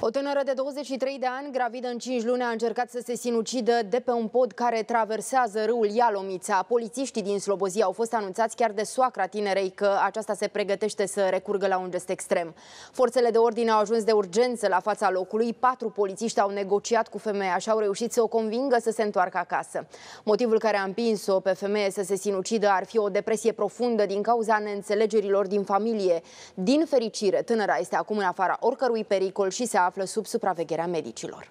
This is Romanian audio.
O tânără de 23 de ani, gravidă în 5 luni, a încercat să se sinucidă de pe un pod care traversează râul Ialomița. Polițiștii din Slobozia au fost anunțați chiar de soacra tinerei că aceasta se pregătește să recurgă la un gest extrem. Forțele de ordine au ajuns de urgență la fața locului, patru polițiști au negociat cu femeia și au reușit să o convingă să se întoarcă acasă. Motivul care a împins-o pe femeie să se sinucidă ar fi o depresie profundă din cauza neînțelegerilor din familie. Din fericire, tânăra este acum în afara oricărui pericol și se află află sub supravegherea medicilor.